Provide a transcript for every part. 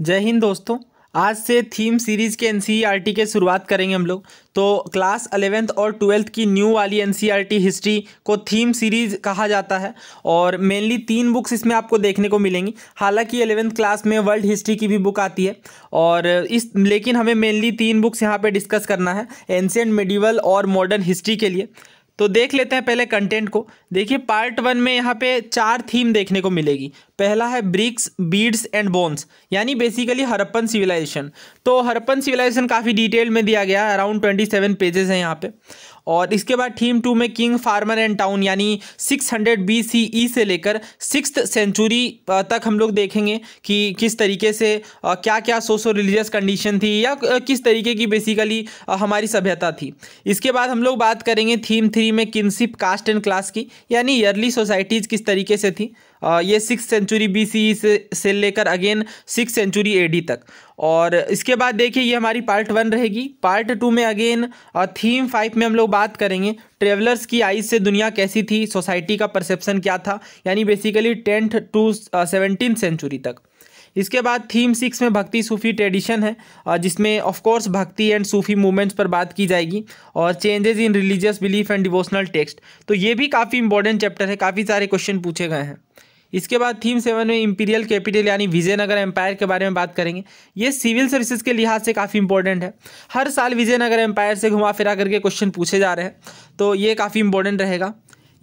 जय हिंद दोस्तों आज से थीम सीरीज़ के एन e के शुरुआत करेंगे हम लोग तो क्लास अलेवेंथ और ट्वेल्थ की न्यू वाली एन हिस्ट्री e को थीम सीरीज़ कहा जाता है और मेनली तीन बुक्स इसमें आपको देखने को मिलेंगी हालांकि अलेवेंथ क्लास में वर्ल्ड हिस्ट्री की भी बुक आती है और इस लेकिन हमें मेनली तीन बुक्स यहाँ पर डिस्कस करना है एंशियंट मेडिवल और मॉडर्न हिस्ट्री के लिए तो देख लेते हैं पहले कंटेंट को देखिए पार्ट वन में यहाँ पे चार थीम देखने को मिलेगी पहला है ब्रिक्स बीड्स एंड बोन्स यानी बेसिकली हरप्पन सिविलाइजेशन तो हरप्पन सिविलाइजेशन काफ़ी डिटेल में दिया गया अराउंड ट्वेंटी सेवन पेजेस हैं यहाँ पे और इसके बाद थीम टू में किंग फार्मर एंड टाउन यानी six hundred B C E से लेकर सिक्स सेंचुरी तक हम लोग देखेंगे कि किस तरीके से क्या क्या सोशो रिलीजियस कंडीशन थी या किस तरीके की बेसिकली हमारी सभ्यता थी इसके बाद हम लोग बात करेंगे थीम थ्री में किनशिप कास्ट एंड क्लास की यानी ईयरली सोसाइटीज़ किस तरीके से थी ये सिक्स सेंचुरी बीसी से से लेकर अगेन सिक्स सेंचुरी एडी तक और इसके बाद देखिए ये हमारी पार्ट वन रहेगी पार्ट टू में अगेन थीम फाइव में हम लोग बात करेंगे ट्रेवलर्स की आइज से दुनिया कैसी थी सोसाइटी का परसेप्शन क्या था यानी basically tenth to seventeen century तक इसके बाद थीम सिक्स में भक्ति सूफी ट्रेडिशन है जिसमें ऑफकोर्स भक्ति एंड सूफी मूवमेंट्स पर बात की जाएगी और changes in religious belief and devotional text तो ये भी काफ़ी इंपॉर्टेंट चैप्टर है काफ़ी सारे क्वेश्चन पूछे गए हैं इसके बाद थीम सेवन में इंपीरियल कैपिटल यानी विजयनगर एम्पायर के बारे में बात करेंगे ये सिविल सर्विसेज के लिहाज से काफ़ी इंपॉर्टेंट है हर साल विजयनगर एम्पायर से घुमा फिरा करके क्वेश्चन पूछे जा रहे हैं तो ये काफ़ी इंपॉर्टेंट रहेगा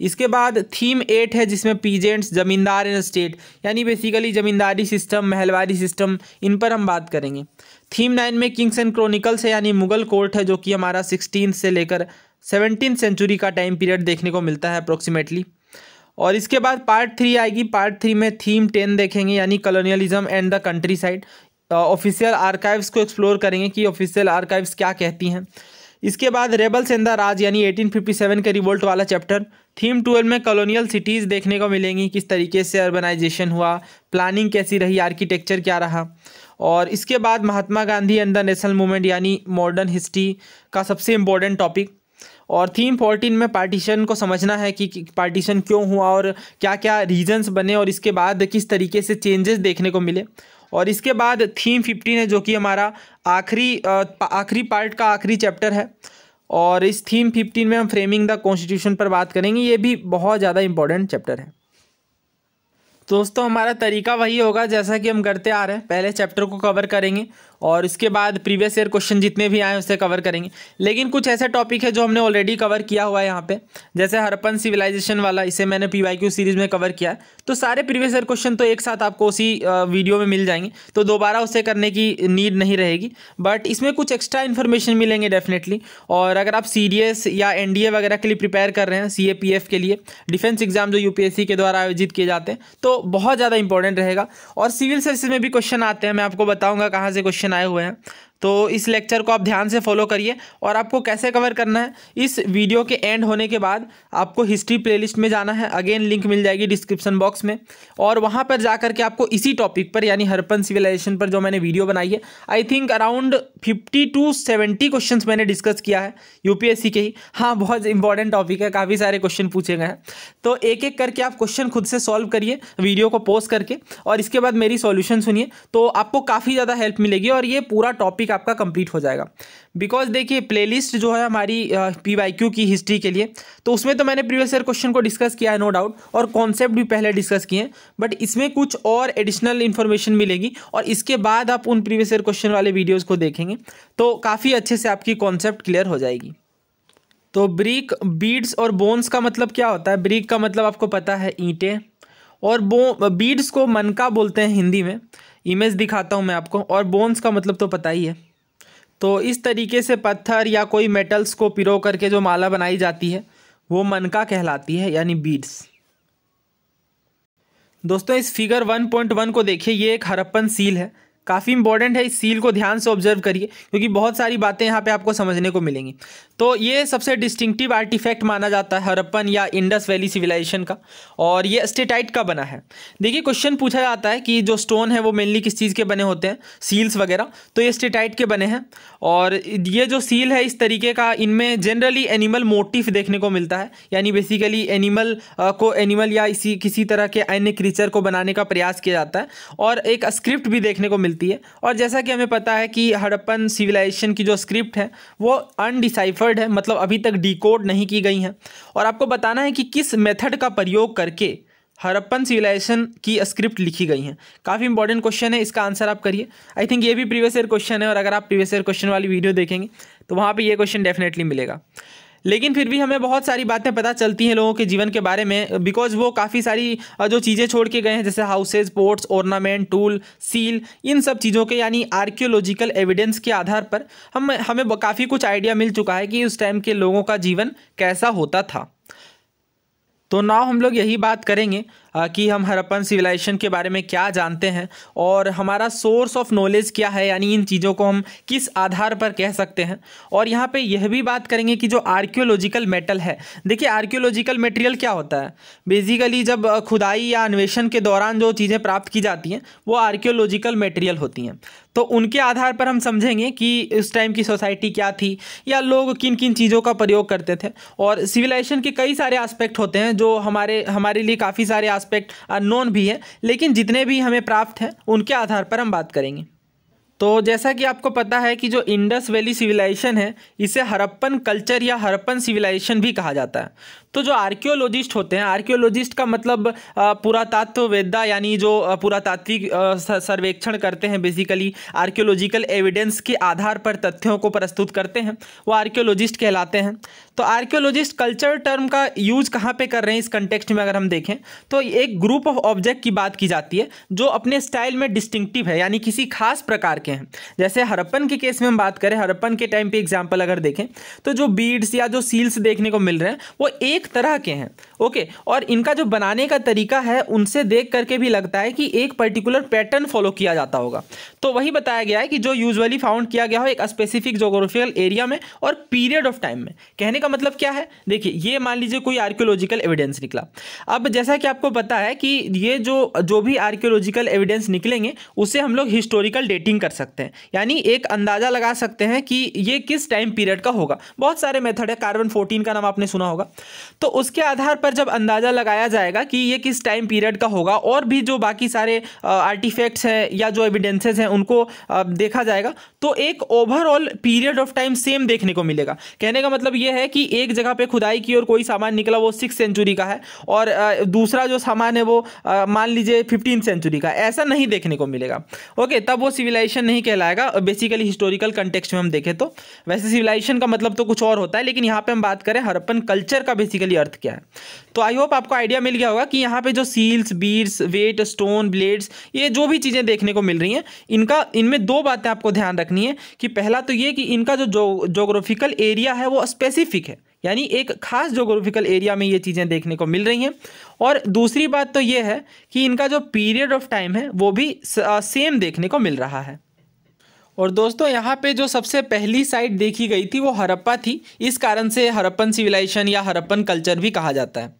इसके बाद थीम एट है जिसमें पीजेंट्स जमींदार इन स्टेट यानी basically zamindari system mahalwari system इन पर हम बात करेंगे थीम नाइन में किंग्स एंड क्रॉनिकल्स है यानी मुगल कोर्ट है जो कि हमारा सिक्सटीन से लेकर सेवनटीन सेंचुरी का टाइम पीरियड देखने को मिलता है अप्रोक्सीमेटली और इसके बाद पार्ट थ्री आएगी पार्ट थ्री में थीम टेन देखेंगे यानी colonialism and the countryside official archives को एक्सप्लोर करेंगे कि ऑफिशियल आर्काइव्स क्या कहती हैं इसके बाद रेबल्स इन द राज यानी 1857 के रिवोल्ट वाला चैप्टर थीम ट्वेल्व में कॉलोनियल सिटीज़ देखने को मिलेंगी किस तरीके से अर्बनाइजेशन हुआ प्लानिंग कैसी रही आर्किटेक्चर क्या रहा और इसके बाद Mahatma Gandhi and the national movement यानी मॉडर्न हिस्ट्री का सबसे इम्पोर्टेंट टॉपिक और थीम फोर्टीन में पार्टीशन को समझना है कि पार्टीशन क्यों हुआ और क्या क्या रीजंस बने और इसके बाद किस तरीके से चेंजेस देखने को मिले और इसके बाद थीम फिफ्टीन है जो कि हमारा आखिरी आखिरी पार्ट का आखिरी चैप्टर है और इस थीम फिफ्टीन में हम फ्रेमिंग द कॉन्स्टिट्यूशन पर बात करेंगे ये भी बहुत ज़्यादा इंपॉर्टेंट चैप्टर है दोस्तों हमारा तरीका वही होगा जैसा कि हम करते आ रहे हैं पहले चैप्टर को कवर करेंगे और इसके बाद प्रीवियस ईयर क्वेश्चन जितने भी आए उसे कवर करेंगे लेकिन कुछ ऐसे टॉपिक है जो हमने ऑलरेडी कवर किया हुआ है यहाँ पे जैसे हरपन सिविलाइजेशन वाला इसे मैंने पी सीरीज़ में कवर किया तो सारे प्रीवियस ईयर क्वेश्चन तो एक साथ आपको उसी वीडियो में मिल जाएंगे तो दोबारा उसे करने की नीड नहीं रहेगी बट इसमें कुछ एक्स्ट्रा इन्फॉर्मेशन मिलेंगे डेफिनेटली और अगर आप सी या एन वगैरह के लिए प्रिपेयर कर रहे हैं सी के लिए डिफेंस एग्जाम जो यू के द्वारा आयोजित किए जाते हैं तो बहुत ज़्यादा इंपॉर्टेंट रहेगा और सिविल सर्विस में भी क्वेश्चन आते हैं मैं आपको बताऊँगा कहाँ से क्वेश्चन बनाए हुए हैं तो इस लेक्चर को आप ध्यान से फॉलो करिए और आपको कैसे कवर करना है इस वीडियो के एंड होने के बाद आपको हिस्ट्री प्लेलिस्ट में जाना है अगेन लिंक मिल जाएगी डिस्क्रिप्शन बॉक्स में और वहाँ पर जा करके आपको इसी टॉपिक पर यानी हरपन सिविलाइजेशन पर जो मैंने वीडियो बनाई है I think around fifty to seventy question मैंने डिस्कस किया है यू के ही हाँ बहुत इंपॉर्टेंट टॉपिक है काफ़ी सारे क्वेश्चन पूछे गए हैं तो एक एक करके आप क्वेश्चन खुद से सॉल्व करिए वीडियो को पोस्ट करके और इसके बाद मेरी सॉल्यूशन सुनिए तो आपको काफ़ी ज़्यादा हेल्प मिलेगी और ये पूरा टॉपिक आपका कंप्लीट हो जाएगा बिकॉज देखिए प्लेलिस्ट जो है हमारी पी वाई क्यू की हिस्ट्री के लिए तो उसमें तो मैंने प्रीवियस ईयर क्वेश्चन को डिस्कस किया है नो डाउट और कॉन्सेप्ट भी पहले डिस्कस किए हैं बट इसमें कुछ और एडिशनल इन्फॉर्मेशन मिलेगी और इसके बाद आप उन प्रीवियस ईयर क्वेश्चन वाले वीडियोज़ को देखेंगे तो काफ़ी अच्छे से आपकी कॉन्सेप्ट क्लियर हो जाएगी तो ब्रिक बीड्स और बोन्स का मतलब क्या होता है ब्रिक का मतलब आपको पता है ईंटें और बो बीड्स को मनका बोलते हैं हिंदी में इमेज दिखाता हूं मैं आपको और बोन्स का मतलब तो पता ही है तो इस तरीके से पत्थर या कोई मेटल्स को पिरो करके जो माला बनाई जाती है वो मनका कहलाती है यानी बीड्स दोस्तों इस फिगर 1.1 को देखिए ये एक हरप्पन सील है काफ़ी इंपॉर्टेंट है इस सील को ध्यान से ऑब्जर्व करिए क्योंकि बहुत सारी बातें यहाँ पे आपको समझने को मिलेंगी तो ये सबसे डिस्टिंक्टिव आर्टिफैक्ट माना जाता है हरप्पन या इंडस वैली सिविलाइजेशन का और ये स्टेटाइट का बना है देखिए क्वेश्चन पूछा जाता है कि जो स्टोन है वो मेनली किस चीज़ के बने होते हैं सील्स वगैरह तो ये स्टेटाइट के बने हैं और ये जो सील है इस तरीके का इनमें जनरली एनिमल मोटिफ देखने को मिलता है यानी बेसिकली एनिमल को एनिमल या इसी किसी तरह के अन्य क्रीचर को बनाने का प्रयास किया जाता है और एक स्क्रिप्ट भी देखने को मिलती है और जैसा कि हमें पता है कि हड़प्पन सिविलाइजेशन की जो स्क्रिप्ट है वो अनडिसाइफर्ड अनकोडेड है मतलब अभी तक डिकोड नहीं की गई हैं और आपको बताना है कि किस मेथड का प्रयोग करके हरप्पन सिविलाइजेशन की स्क्रिप्ट लिखी गई हैं काफ़ी इंपॉर्टेंट क्वेश्चन है इसका आंसर आप करिए आई थिंक ये भी प्रीवियस ईयर क्वेश्चन है और अगर आप प्रीवियस ईयर क्वेश्चन वाली वीडियो देखेंगे तो वहाँ पर यह क्वेश्चन डेफिनेटली मिलेगा लेकिन फिर भी हमें बहुत सारी बातें पता चलती हैं लोगों के जीवन के बारे में बिकॉज वो काफ़ी सारी जो चीज़ें छोड़ के गए हैं जैसे houses pots ornament tool seal इन सब चीज़ों के यानी आर्कियोलॉजिकल एविडेंस के आधार पर हम हमें काफ़ी कुछ आइडिया मिल चुका है कि उस टाइम के लोगों का जीवन कैसा होता था तो नाव हम लोग यही बात करेंगे कि हम हरप्पन सिविलाइजेशन के बारे में क्या जानते हैं और हमारा सोर्स ऑफ नॉलेज क्या है यानी इन चीज़ों को हम किस आधार पर कह सकते हैं और यहाँ पे यह भी बात करेंगे कि जो आर्कियोलॉजिकल मेटल है देखिए आर्कियोलॉजिकल मटेरियल क्या होता है बेसिकली जब खुदाई या अन्वेषण के दौरान जो चीज़ें प्राप्त की जाती हैं वो आर्क्योलॉजिकल मटेरियल होती हैं तो उनके आधार पर हम समझेंगे कि उस टाइम की सोसाइटी क्या थी या लोग किन किन चीज़ों का प्रयोग करते थे और सिविलाइजेशन के कई सारे आस्पेक्ट होते हैं जो हमारे हमारे लिए काफ़ी सारे एस्पेक्ट नॉन भी है लेकिन जितने भी हमें प्राप्त हैं उनके आधार पर हम बात करेंगे तो जैसा कि आपको पता है कि जो इंडस वैली सिविलाइजेशन है इसे हरप्पन कल्चर या हरप्पन सिविलाइजेशन भी कहा जाता है तो जो आर्कियोलॉजिस्ट होते हैं आर्कियोलॉजिस्ट का मतलब पुरातत्ववेदा यानी जो पुरातात्विक सर्वेक्षण करते हैं बेसिकली आर्कियोलॉजिकल एविडेंस के आधार पर तथ्यों को प्रस्तुत करते हैं वो आर्कियोलॉजिस्ट कहलाते हैं तो आर्कियोलॉजिस्ट कल्चर टर्म का यूज कहाँ पे कर रहे हैं इस कंटेक्स्ट में अगर हम देखें तो एक ग्रुप ऑफ ऑब्जेक्ट की बात की जाती है जो अपने स्टाइल में डिस्टिंक्टिव है यानी किसी खास प्रकार के हैं जैसे हरप्पन के केस में हम बात करें हरप्पन के टाइम पे एग्जाम्पल अगर देखें तो जो बीड्स या जो सील्स देखने को मिल रहे हैं वो एक अनेक तरह के हैं ओके और इनका जो बनाने का तरीका है उनसे देख करके भी लगता है कि एक पर्टिकुलर पैटर्न फॉलो किया जाता होगा तो वही बताया गया है कि जो यूजुअली फाउंड किया गया हो एक स्पेसिफिक जोग्राफिकल एरिया में और पीरियड ऑफ टाइम में कहने का मतलब क्या है देखिए ये मान लीजिए कोई आर्क्योलॉजिकल एविडेंस निकला अब जैसा कि आपको पता है कि ये जो जो भी आर्क्योलॉजिकल एविडेंस निकलेंगे उसे हम लोग हिस्टोरिकल डेटिंग कर सकते हैं यानी एक अंदाज़ा लगा सकते हैं कि ये किस टाइम पीरियड का होगा बहुत सारे मेथड है कार्बन फोर्टीन का नाम आपने सुना होगा तो उसके आधार पर जब अंदाज़ा लगाया जाएगा कि ये किस टाइम पीरियड का होगा और भी जो बाकी सारे आर्टिफैक्ट्स हैं या जो एविडेंसेस हैं उनको देखा जाएगा तो एक overall period of time same देखने को मिलेगा कहने का मतलब ये है कि एक जगह पे खुदाई की और कोई सामान निकला वो सिक्स सेंचुरी का है और दूसरा जो सामान है वो मान लीजिए फिफ्टीन सेंचुरी का ऐसा नहीं देखने को मिलेगा ओके तब वो सिविलाइजेशन नहीं कहलाएगा बेसिकली हिस्टोरिकल कंटेक्स में हम देखें तो वैसे सिविलाइजेशन का मतलब तो कुछ और होता है लेकिन यहाँ पर हम बात करें हरपन कल्चर का बेसिकली एक्चुअली अर्थ क्या है तो आई होप आपको आइडिया मिल गया होगा कि यहाँ पे जो seals beads weight stone blades ये जो भी चीज़ें देखने को मिल रही हैं इनका इनमें दो बातें आपको ध्यान रखनी है कि पहला तो ये कि इनका जो जोग्राफिकल एरिया है वो स्पेसिफिक है यानी एक खास जोग्राफिकल एरिया में ये चीज़ें देखने को मिल रही हैं और दूसरी बात तो ये है कि इनका जो पीरियड ऑफ टाइम है वो भी सेम देखने को मिल रहा है और दोस्तों यहाँ पे जो सबसे पहली साइट देखी गई थी वो हरप्पा थी इस कारण से हरप्पन सिविलाइजेशन या हरप्पन कल्चर भी कहा जाता है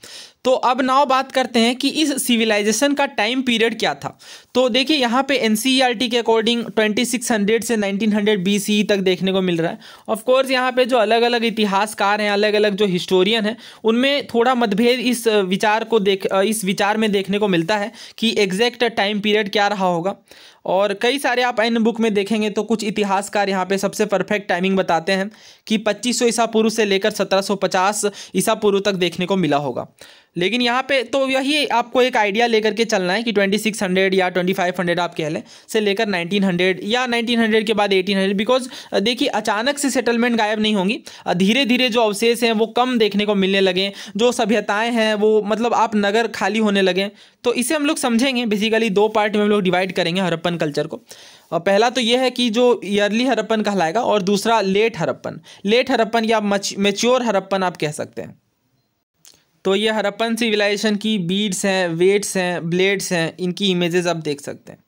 तो अब नाव बात करते हैं कि इस सिविलाइजेशन का टाइम पीरियड क्या था तो देखिए यहाँ पे एन e के अकॉर्डिंग 2600 से 1900 हंड्रेड e तक देखने को मिल रहा है ऑफकोर्स यहाँ पे जो अलग अलग इतिहासकार हैं अलग अलग जो हिस्टोरियन हैं उनमें थोड़ा मतभेद इस विचार को देख इस विचार में देखने को मिलता है कि एग्जैक्ट टाइम पीरियड क्या रहा होगा और कई सारे आप इन बुक में देखेंगे तो कुछ इतिहासकार यहाँ पे सबसे परफेक्ट टाइमिंग बताते हैं कि 2500 ईसा पूर्व से लेकर 1750 ईसा पूर्व तक देखने को मिला होगा लेकिन यहाँ पे तो यही आपको एक आइडिया लेकर के चलना है कि 2600 या 2500 आप कह लें से लेकर 1900 या 1900 के बाद 1800 बिकॉज देखिए अचानक से सेटलमेंट गायब नहीं होंगी धीरे धीरे जो अवशेष हैं वो कम देखने को मिलने लगे जो सभ्यताएँ हैं वो मतलब आप नगर खाली होने लगे तो इसे हम लोग समझेंगे बेसिकली दो पार्ट में हम लोग डिवाइड करेंगे हरप्पन कल्चर को पहला तो ये है कि जो ईयरली हरप्पन कहलाएगा और दूसरा लेट हरप्पन लेट हरप्पन या मच मेच्योर हरप्पन आप कह सकते हैं तो ये हरप्पन सिविलाइजेशन की बीड्स हैं वेट्स हैं ब्लेड्स हैं इनकी इमेजेस आप देख सकते हैं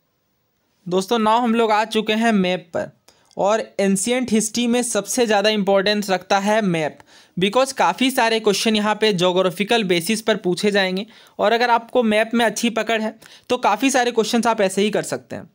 दोस्तों नाव हम लोग आ चुके हैं मैप पर और एंशियंट हिस्ट्री में सबसे ज़्यादा इंपॉर्टेंस रखता है मैप बिकॉज काफ़ी सारे क्वेश्चन यहाँ पे जोग्राफिकल बेसिस पर पूछे जाएंगे और अगर आपको मैप में अच्छी पकड़ है तो काफ़ी सारे क्वेश्चन आप ऐसे ही कर सकते हैं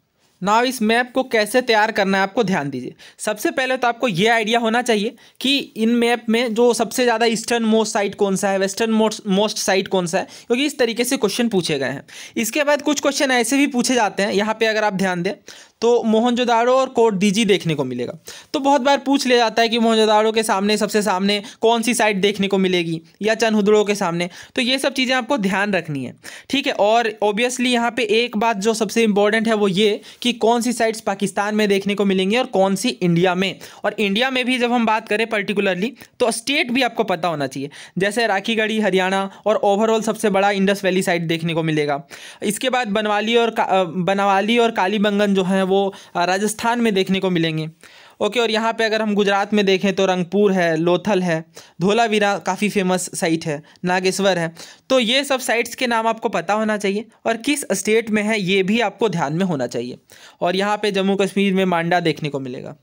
नाव इस मैप को कैसे तैयार करना है आपको ध्यान दीजिए सबसे पहले तो आपको ये आइडिया होना चाहिए कि इन मैप में जो सबसे ज़्यादा ईस्टर्न मोस्ट साइट कौन सा है वेस्टर्न मोस्ट मोस्ट साइट कौन सा है क्योंकि इस तरीके से क्वेश्चन पूछे गए हैं इसके बाद कुछ क्वेश्चन ऐसे भी पूछे जाते हैं यहाँ पर अगर आप ध्यान दें तो मोहनजोदारो और कोट डीजी देखने को मिलेगा तो बहुत बार पूछ लिया जाता है कि मोहनजोदारो के सामने सबसे सामने कौन सी साइट देखने को मिलेगी या चनहुदड़ो के सामने तो ये सब चीज़ें आपको ध्यान रखनी है ठीक है और ऑब्वियसली यहाँ पे एक बात जो सबसे इंपॉर्टेंट है वो ये कि कौन सी साइट्स पाकिस्तान में देखने को मिलेंगी और कौन सी इंडिया में और इंडिया में भी जब हम बात करें पर्टिकुलरली तो स्टेट भी आपको पता होना चाहिए जैसे राखीगढ़ी हरियाणा और ओवरऑल सबसे बड़ा इंडस वैली साइट देखने को मिलेगा इसके बाद बनवाली और बनवाली और कालीबंगन जो है वो राजस्थान में देखने को मिलेंगे ओके और यहाँ पे अगर हम गुजरात में देखें तो रंगपुर है लोथल है धोलावीरा काफ़ी फेमस साइट है नागेश्वर है तो ये सब साइट्स के नाम आपको पता होना चाहिए और किस स्टेट में है ये भी आपको ध्यान में होना चाहिए और यहाँ पे जम्मू कश्मीर में मांडा देखने को मिलेगा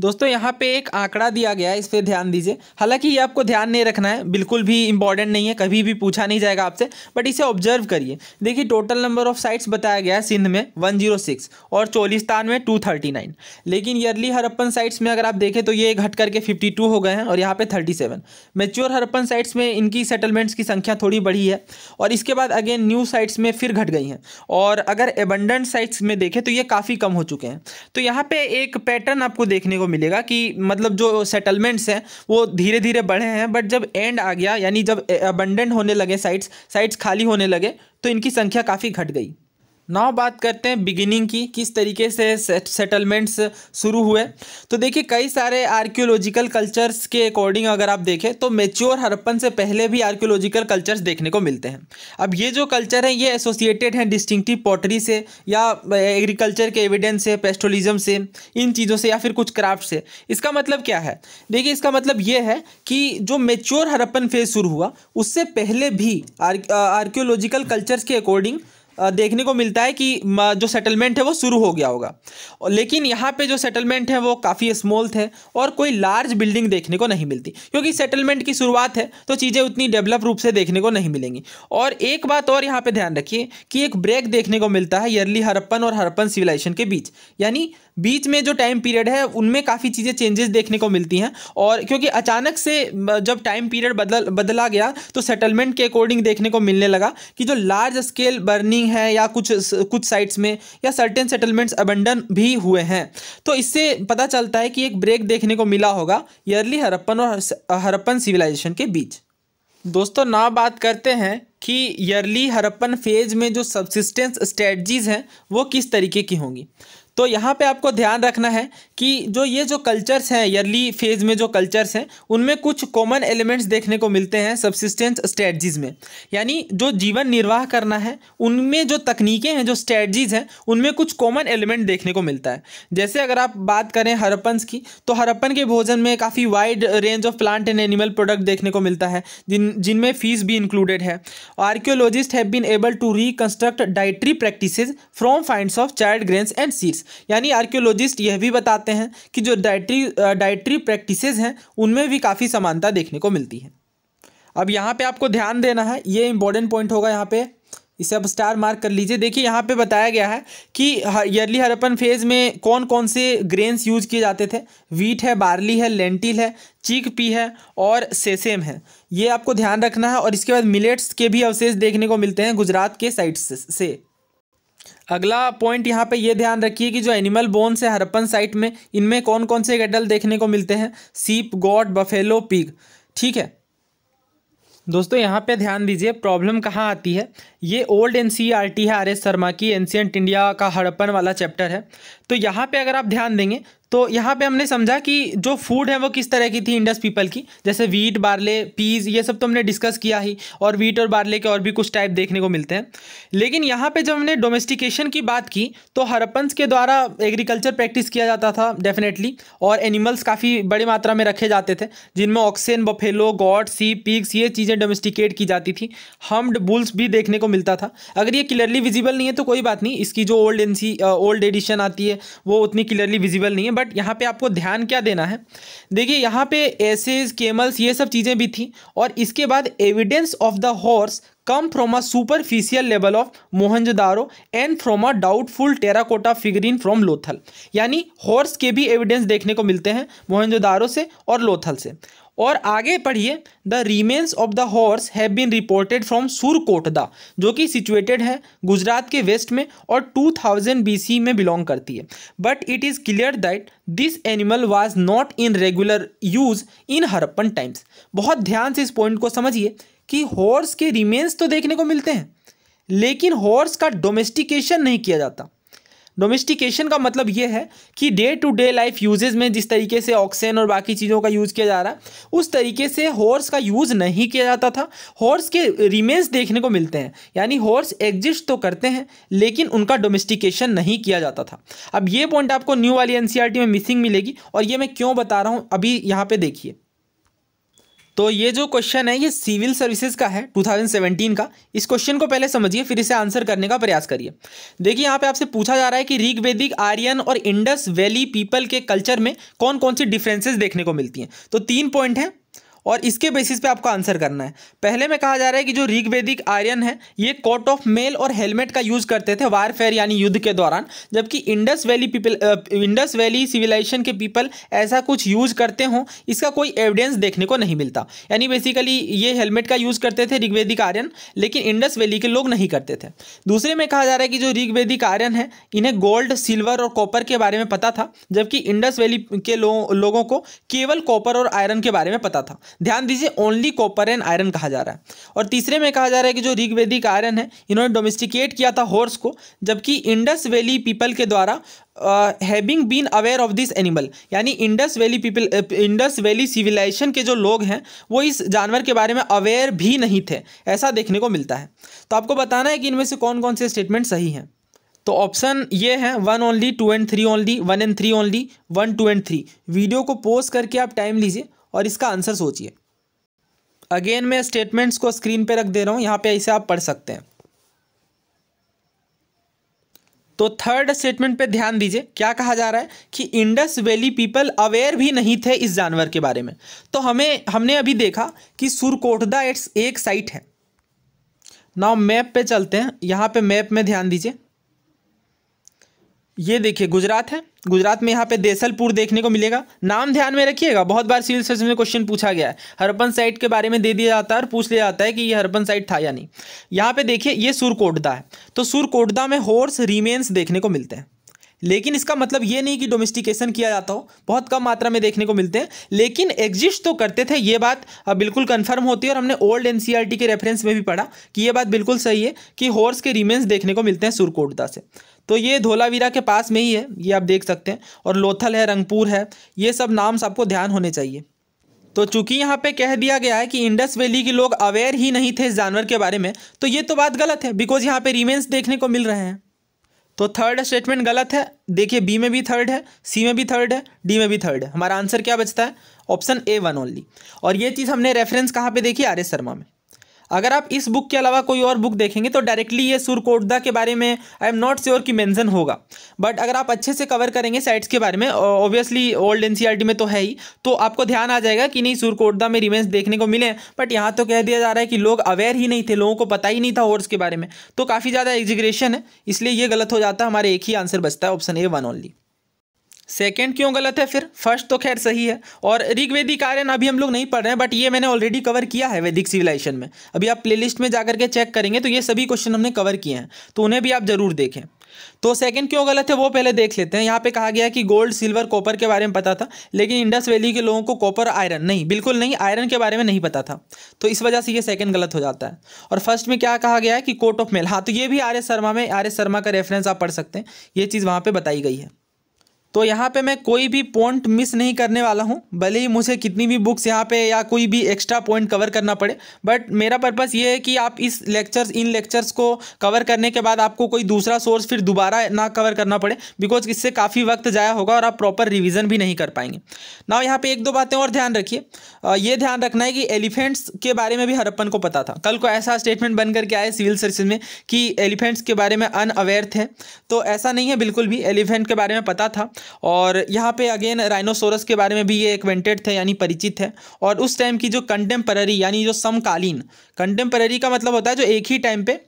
दोस्तों यहाँ पे एक आंकड़ा दिया गया है इस पर ध्यान दीजिए हालांकि ये आपको ध्यान नहीं रखना है बिल्कुल भी इंपॉर्टेंट नहीं है कभी भी पूछा नहीं जाएगा आपसे बट इसे ऑब्जर्व करिए देखिए टोटल नंबर ऑफ साइट्स बताया गया है सिंध में 106 और चोलिस्तान में 239 लेकिन ईयरली हरप्पन साइट्स में अगर आप देखें तो ये घट करके फिफ्टी हो गए हैं और यहाँ पर सेवन मेच्योर हरप्पन साइट्स में इनकी सेटलमेंट्स की संख्या थोड़ी बढ़ी है और इसके बाद अगेन न्यू साइट्स में फिर घट गई हैं और अगर एबंडेंट साइट्स में देखें तो ये काफ़ी कम हो चुके हैं तो यहाँ पर एक पैटर्न आपको देखने को मिलेगा कि मतलब जो सेटलमेंट्स हैं वो धीरे धीरे बढ़े हैं बट जब एंड आ गया यानी जब अबंडेंट होने लगे साइट्स साइट्स खाली होने लगे तो इनकी संख्या काफ़ी घट गई नाउ बात करते हैं बिगिनिंग की किस तरीके से सेटलमेंट्स शुरू हुए तो देखिए कई सारे आर्कियोलॉजिकल कल्चर्स के अकॉर्डिंग अगर आप देखें तो मेच्योर हरप्पन से पहले भी आर्कियोलॉजिकल कल्चर्स देखने को मिलते हैं अब ये जो कल्चर हैं ये एसोसिएटेड हैं डिस्टिंक्टिव पॉटरी से या एग्रीकल्चर के एविडेंस से पेस्ट्रोलिज्म से इन चीज़ों से या फिर कुछ क्राफ्ट से इसका मतलब क्या है देखिए इसका मतलब ये है कि जो मेच्योर हरप्पन फेज शुरू हुआ उससे पहले भी आर्कियोलॉजिकल कल्चर्स के अकॉर्डिंग देखने को मिलता है कि जो सेटलमेंट है वो शुरू हो गया होगा लेकिन यहाँ पे जो सेटलमेंट है वो काफ़ी स्मॉल थे और कोई लार्ज बिल्डिंग देखने को नहीं मिलती क्योंकि सेटलमेंट की शुरुआत है तो चीज़ें उतनी डेवलप रूप से देखने को नहीं मिलेंगी और एक बात और यहाँ पर ध्यान रखिए कि एक ब्रेक देखने को मिलता है यरली हरप्पन और हरप्पन सिविलाइजेशन के बीच यानी बीच में जो टाइम पीरियड है उनमें काफ़ी चीज़ें चेंजेस देखने को मिलती हैं और क्योंकि अचानक से जब टाइम पीरियड बदल बदला गया तो सेटलमेंट के अकॉर्डिंग देखने को मिलने लगा कि जो लार्ज स्केल बर्निंग है या कुछ कुछ साइट्स में या सर्टेन सेटलमेंट्स अबंडन भी हुए हैं तो इससे पता चलता है कि एक ब्रेक देखने को मिला होगा ईयरली हरप्पन और हरप्पन सिविलाइजेशन के बीच दोस्तों ना बात करते हैं कि ईयरली हरप्पन फेज में जो सबसिस्टेंस स्ट्रेटजीज़ हैं वो किस तरीके की होंगी तो यहाँ पे आपको ध्यान रखना है कि जो ये जो कल्चर्स हैं यर्ली फेज में जो कल्चर्स हैं उनमें कुछ कॉमन एलिमेंट्स देखने को मिलते हैं सब्सिस्टेंस स्ट्रेटजीज में यानी जो जीवन निर्वाह करना है उनमें जो तकनीकें हैं जो स्ट्रेटजीज हैं उनमें कुछ कॉमन एलिमेंट देखने को मिलता है जैसे अगर आप बात करें हरपन की तो हरपन के भोजन में काफ़ी wide range of plant and animal product देखने को मिलता है जिन जिनमें फीस भी इंक्लूडेड है archaeologists have been able to reconstruct dietary practice from finds of charred grains and seeds यानी आर्कियोलॉजिस्ट यह भी बताते हैं कि जो डाइट्री डाइट्री प्रैक्टिस हैं उनमें भी काफ़ी समानता देखने को मिलती है अब यहाँ पे आपको ध्यान देना है ये इंपॉर्टेंट पॉइंट होगा यहाँ पे इसे अब स्टार मार्क कर लीजिए देखिए यहाँ पे बताया गया है कि ईयरली हरपन फेज में कौन कौन से ग्रेन्स यूज किए जाते थे वीट है बार्ली है लेंटिल है चीक पी है और सेसेम है ये आपको ध्यान रखना है और इसके बाद मिलेट्स के भी अवशेष देखने को मिलते हैं गुजरात के साइड से अगला पॉइंट यहाँ पे ये ध्यान रखिए कि जो एनिमल बोन्स है हरपन साइट में इनमें कौन कौन से गडल देखने को मिलते हैं सीप गॉड बफेलो पिग ठीक है दोस्तों यहाँ पे ध्यान दीजिए प्रॉब्लम कहाँ आती है ये old N C R T है आर एस शर्मा की एनशियंट इंडिया का हड़पन वाला चैप्टर है तो यहाँ पे अगर आप ध्यान देंगे तो यहाँ पे हमने समझा कि जो फूड है वो किस तरह की थी इंडस पीपल की जैसे वीट बार्ले पीज ये सब तो हमने डिस्कस किया ही और वीट और बार्ले के और भी कुछ टाइप देखने को मिलते हैं लेकिन यहाँ पे जब हमने डोमेस्टिकेशन की बात की तो हरपन्स के द्वारा एग्रीकल्चर प्रैक्टिस किया जाता था डेफिनेटली और एनिमल्स काफ़ी बड़ी मात्रा में रखे जाते थे जिनमें oxen buffalo goat sheep pigs ये चीज़ें डोमेस्टिकेट की जाती थी हम्ड बुल्स भी देखने को मिलता था अगर ये क्लियरली विजिबल नहीं है तो कोई बात नहीं इसकी जो ओल्ड एनसी ओल्ड एडिशन आती है वो उतनी क्लियरली विजिबल नहीं है बट बट यहाँ पे आपको ध्यान क्या देना है देखिए यहाँ पे एसेज केमल्स ये सब चीज़ें भी थी और इसके बाद evidence of the horse comes from a superficial level of Mohenjodaro and from a doubtful terracotta figurine from Lothal यानी हॉर्स के भी एविडेंस देखने को मिलते हैं मोहनजदारो से और लोथल से और आगे पढ़िए the remains of the horse have been reported from Surkotada जो कि सिचुएटेड है गुजरात के वेस्ट में और 2000 सी में बिलोंग करती है but it is clear that this animal was not in regular use in Harappan times बहुत ध्यान से इस पॉइंट को समझिए कि हॉर्स के रिमेन्स तो देखने को मिलते हैं लेकिन हॉर्स का डोमेस्टिकेशन नहीं किया जाता डोमेस्टिकेशन का मतलब ये है कि day to day life usages में जिस तरीके से ऑक्सीजन और बाकी चीज़ों का यूज़ किया जा रहा है उस तरीके से हॉर्स का यूज़ नहीं किया जाता था हॉर्स के रिमेंस देखने को मिलते हैं यानी हॉर्स एग्जिस्ट तो करते हैं लेकिन उनका डोमेस्टिकेशन नहीं किया जाता था अब ये पॉइंट आपको न्यू वाली एन e में मिसिंग मिलेगी और ये मैं क्यों बता रहा हूँ अभी यहाँ पर देखिए तो ये जो क्वेश्चन है ये सिविल सर्विसेज का है 2017 का इस क्वेश्चन को पहले समझिए फिर इसे आंसर करने का प्रयास करिए देखिए यहाँ पे आपसे पूछा जा रहा है कि ऋग्वेदिक आर्यन और इंडस वैली पीपल के कल्चर में कौन कौन सी डिफरेंसेस देखने को मिलती हैं तो तीन पॉइंट हैं और इसके बेसिस पे आपको आंसर करना है पहले में कहा जा रहा है कि जो ऋग्वेदिक आर्यन है ये कोट ऑफ मेल और हेलमेट का यूज़ करते थे वारफेयर यानी युद्ध के दौरान जबकि Indus valley people Indus valley civilization के पीपल ऐसा कुछ यूज़ करते हों इसका कोई एविडेंस देखने को नहीं मिलता यानी बेसिकली ये हेलमेट का यूज़ करते थे ऋग्वेदिक आर्यन लेकिन इंडस वैली के लोग नहीं करते थे दूसरे में कहा जा रहा है कि जो ऋग्वेदिक आर्यन है इन्हें गोल्ड सिल्वर और कॉपर के बारे में पता था जबकि इंडस वैली के लोगों को केवल कॉपर और आयरन के बारे में पता था ध्यान दीजिए ओनली कॉपर एंड आयरन कहा जा रहा है और तीसरे में कहा जा रहा है कि जो ऋग्वेदिक आयरन है इन्होंने डोमेस्टिकेट किया था हॉर्स को जबकि इंडस वैली पीपल के द्वारा having been aware of this animal यानी Indus valley people Indus valley civilization के जो लोग हैं वो इस जानवर के बारे में अवेयर भी नहीं थे ऐसा देखने को मिलता है तो आपको बताना है कि इनमें से कौन कौन से स्टेटमेंट सही हैं तो ऑप्शन ये है one only two and three only one and three only one two and three video को पोस्ट करके आप टाइम लीजिए और इसका आंसर सोचिए अगेन मैं स्टेटमेंट्स को स्क्रीन पे रख दे रहा हूँ यहाँ पे इसे आप पढ़ सकते हैं तो थर्ड स्टेटमेंट पे ध्यान दीजिए क्या कहा जा रहा है कि इंडस वैली पीपल अवेयर भी नहीं थे इस जानवर के बारे में तो हमें हमने अभी देखा कि सुरकोटदा इट्स एक साइट है नाउ मैप पे चलते हैं यहाँ पे मैप में ध्यान दीजिए ये देखिए गुजरात है गुजरात में यहाँ पे देसलपुर देखने को मिलेगा नाम ध्यान में रखिएगा बहुत बार सिविल सर्विस में क्वेश्चन पूछा गया है हरपन साइट के बारे में दे दिया जाता है और पूछ लिया जाता है कि ये हरपन साइट था या नहीं यहाँ पे देखिए ये सुरकोटदा है तो सुरकोटदा में हॉर्स रिमेन्स देखने को मिलते हैं लेकिन इसका मतलब ये नहीं कि डोमेस्टिकेशन किया जाता हो बहुत कम मात्रा में देखने को मिलते हैं लेकिन एग्जिस्ट तो करते थे ये बात अब बिल्कुल कन्फर्म होती है और हमने ओल्ड एन e के रेफरेंस में भी पढ़ा कि ये बात बिल्कुल सही है कि हॉर्स के रिमेंस देखने को मिलते हैं सुरकोटदा से तो ये धोलावीरा के पास में ही है ये आप देख सकते हैं और लोथल है रंगपुर है ये सब नाम्स आपको ध्यान होने चाहिए तो चूंकि यहाँ पे कह दिया गया है कि इंडस वैली के लोग अवेयर ही नहीं थे इस जानवर के बारे में तो ये तो बात गलत है बिकॉज यहाँ पे रिमेंस देखने को मिल रहे हैं तो थर्ड स्टेटमेंट गलत है देखिए बी में भी थर्ड है सी में भी थर्ड है डी में भी थर्ड है हमारा आंसर क्या बचता है ऑप्शन ए वन ओनली और ये चीज़ हमने रेफरेंस कहाँ पे देखी आर एस शर्मा में अगर आप इस बुक के अलावा कोई और बुक देखेंगे तो डायरेक्टली ये सुरकोटदा के बारे में आई एम नॉट श्योर कि मेंशन होगा बट अगर आप अच्छे से कवर करेंगे साइट्स के बारे में ऑब्वियसली ओल्ड एन में तो है ही तो आपको ध्यान आ जाएगा कि नहीं सुरकोटदा में रिमेंस देखने को मिले बट यहाँ तो कह दिया जा रहा है कि लोग अवेयर ही नहीं थे लोगों को पता ही नहीं था हॉर्स के बारे में तो काफ़ी ज़्यादा एग्जिग्रेशन है इसलिए ये गलत हो जाता है हमारे एक ही आंसर बचता है option A one only second क्यों गलत है फिर फर्स्ट तो खैर सही है और ऋग्वेदिक आर्यन अभी हम लोग नहीं पढ़ रहे हैं बट ये मैंने ऑलरेडी कवर किया है वैदिक सिविलाइजेशन में अभी आप प्लेलिस्ट में जाकर के चेक करेंगे तो ये सभी क्वेश्चन हमने कवर किए हैं तो उन्हें भी आप जरूर देखें तो सेकेंड क्यों गलत है वो पहले देख लेते हैं यहाँ पे कहा गया कि गोल्ड सिल्वर कॉपर के बारे में पता था लेकिन इंडस वैली के लोगों को कॉपर आयरन नहीं बिल्कुल नहीं आयरन के बारे में नहीं पता था तो इस वजह से ये सेकंड गलत हो जाता है और फर्स्ट में क्या कहा गया है कि कोर्ट ऑफ मेल हाँ तो ये भी आर शर्मा में आर शर्मा का रेफरेंस आप पढ़ सकते हैं ये चीज़ वहाँ पर बताई गई है तो यहाँ पे मैं कोई भी पॉइंट मिस नहीं करने वाला हूँ भले ही मुझे कितनी भी बुक्स यहाँ पे या कोई भी एक्स्ट्रा पॉइंट कवर करना पड़े बट मेरा पर्पस ये है कि आप इस लेक्चर्स इन लेक्चर्स को कवर करने के बाद आपको कोई दूसरा सोर्स फिर दोबारा ना कवर करना पड़े बिकॉज इससे काफ़ी वक्त ज़ाया होगा और आप प्रॉपर रिविज़न भी नहीं कर पाएंगे ना यहाँ पर एक दो बातें और ध्यान रखिए ये ध्यान रखना है कि एलिफेंट्स के बारे में भी हरप्पन को पता था कल को ऐसा स्टेटमेंट बन करके आए सिविल सर्विस में कि एलिफेंट्स के बारे में अनअवेयर थे तो ऐसा नहीं है बिल्कुल भी एलिफेंट के बारे में पता था और यहाँ पे अगेन राइनोसोरस के बारे में भी ये एक्वेंटेड थे यानी परिचित है और उस टाइम की जो कंटेम्पररी यानी जो समकालीन कंटेम्पररी का मतलब होता है जो एक ही टाइम पे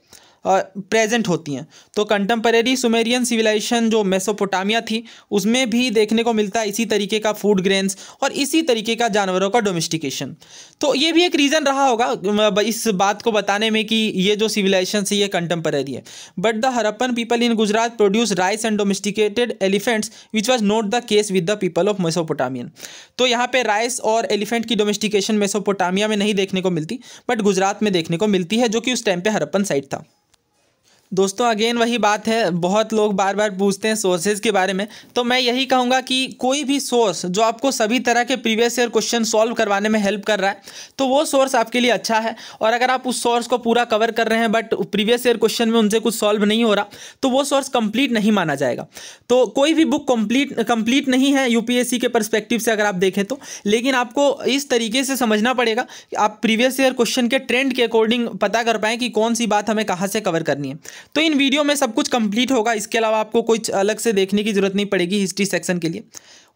प्रेजेंट होती हैं तो कंटेम्परेरी सुमेरियन सिविलाइजेशन जो मेसोपोटामिया थी उसमें भी देखने को मिलता है इसी तरीके का फूड ग्रेन्स और इसी तरीके का जानवरों का डोमेस्टिकेशन तो ये भी एक रीज़न रहा होगा इस बात को बताने में कि ये जो सिविलाइजेशन से ये कंटेम्परेरी है but the Harappan people in Gujarat produce rice and domesticated elephants which was not the case with the people of Mesopotamian तो यहाँ पर राइस और एलिफेंट की डोमेस्टिकेशन मेसोपोटामिया में नहीं देखने को मिलती बट गुजरात में देखने को मिलती है जो कि उस टाइम पर हरप्पन साइड था दोस्तों अगेन वही बात है बहुत लोग बार बार पूछते हैं सोर्सेज के बारे में तो मैं यही कहूँगा कि कोई भी सोर्स जो आपको सभी तरह के प्रीवियस ईयर क्वेश्चन सॉल्व करवाने में हेल्प कर रहा है तो वो सोर्स आपके लिए अच्छा है और अगर आप उस सोर्स को पूरा कवर कर रहे हैं बट प्रीवियस ईयर क्वेश्चन में उनसे कुछ सॉल्व नहीं हो रहा तो वो सोर्स कम्प्लीट नहीं माना जाएगा तो कोई भी बुक कम्प्लीट कंप्लीट नहीं है यू के परस्पेक्टिव से अगर आप देखें तो लेकिन आपको इस तरीके से समझना पड़ेगा कि आप प्रीवियस ईयर क्वेश्चन के ट्रेंड के अकॉर्डिंग पता कर पाएँ कि कौन सी बात हमें कहाँ से कवर करनी है तो इन वीडियो में सब कुछ कंप्लीट होगा इसके अलावा आपको कोई अलग से देखने की ज़रूरत नहीं पड़ेगी हिस्ट्री सेक्शन के लिए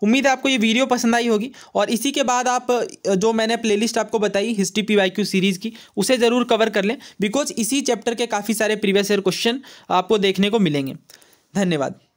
उम्मीद है आपको ये वीडियो पसंद आई होगी और इसी के बाद आप जो मैंने प्लेलिस्ट आपको बताई history P Y Q series की उसे ज़रूर कवर कर लें बिकॉज इसी चैप्टर के काफ़ी सारे प्रीवियस ईयर क्वेश्चन आपको देखने को मिलेंगे धन्यवाद